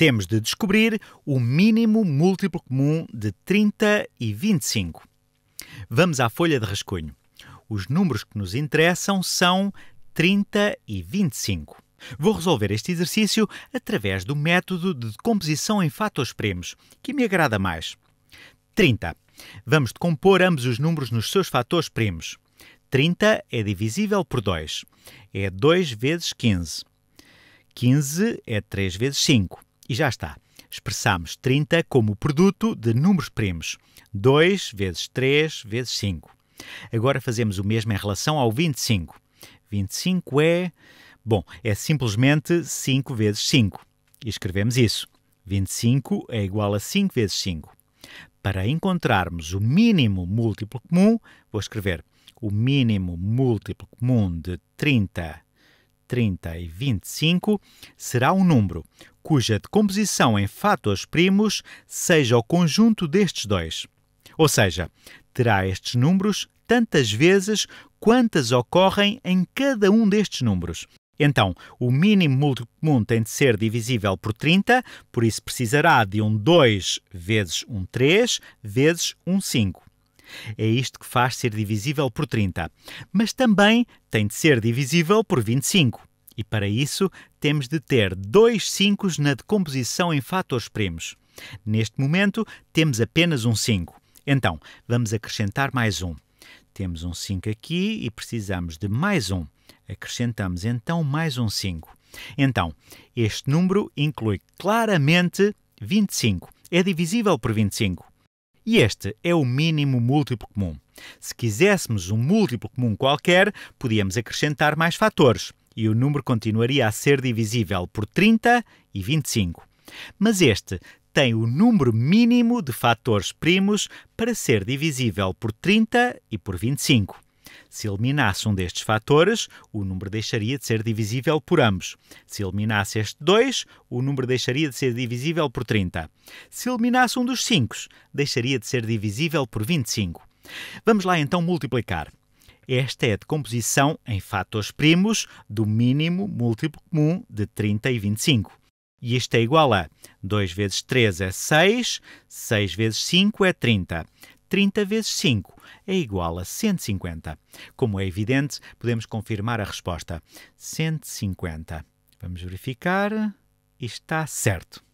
Temos de descobrir o mínimo múltiplo comum de 30 e 25. Vamos à folha de rascunho. Os números que nos interessam são 30 e 25. Vou resolver este exercício através do método de decomposição em fatores primos, que me agrada mais. 30. Vamos decompor ambos os números nos seus fatores primos. 30 é divisível por 2. É 2 vezes 15. 15 é 3 vezes 5. E já está. Expressamos 30 como produto de números primos. 2 vezes 3 vezes 5. Agora fazemos o mesmo em relação ao 25. 25 é. Bom, é simplesmente 5 vezes 5. E escrevemos isso. 25 é igual a 5 vezes 5. Para encontrarmos o mínimo múltiplo comum, vou escrever o mínimo múltiplo comum de 30 30 e 25 será um número cuja decomposição em fatores primos seja o conjunto destes dois. Ou seja, terá estes números tantas vezes quantas ocorrem em cada um destes números. Então, o mínimo múltiplo comum tem de ser divisível por 30, por isso precisará de um 2 vezes um 3 vezes um 5. É isto que faz ser divisível por 30. Mas também tem de ser divisível por 25. E para isso, temos de ter dois 5 na decomposição em fatores primos. Neste momento, temos apenas um 5. Então, vamos acrescentar mais um. Temos um 5 aqui e precisamos de mais um. Acrescentamos então mais um 5. Então, este número inclui claramente 25. É divisível por 25. E este é o mínimo múltiplo comum. Se quiséssemos um múltiplo comum qualquer, podíamos acrescentar mais fatores e o número continuaria a ser divisível por 30 e 25. Mas este tem o número mínimo de fatores primos para ser divisível por 30 e por 25. Se eliminasse um destes fatores, o número deixaria de ser divisível por ambos. Se eliminasse este 2, o número deixaria de ser divisível por 30. Se eliminasse um dos 5, deixaria de ser divisível por 25. Vamos lá então multiplicar. Esta é a decomposição em fatores primos do mínimo múltiplo comum de 30 e 25. E isto é igual a 2 vezes 3 é 6, 6 vezes 5 é 30. 30 vezes 5 é igual a 150. Como é evidente, podemos confirmar a resposta. 150. Vamos verificar. Está certo.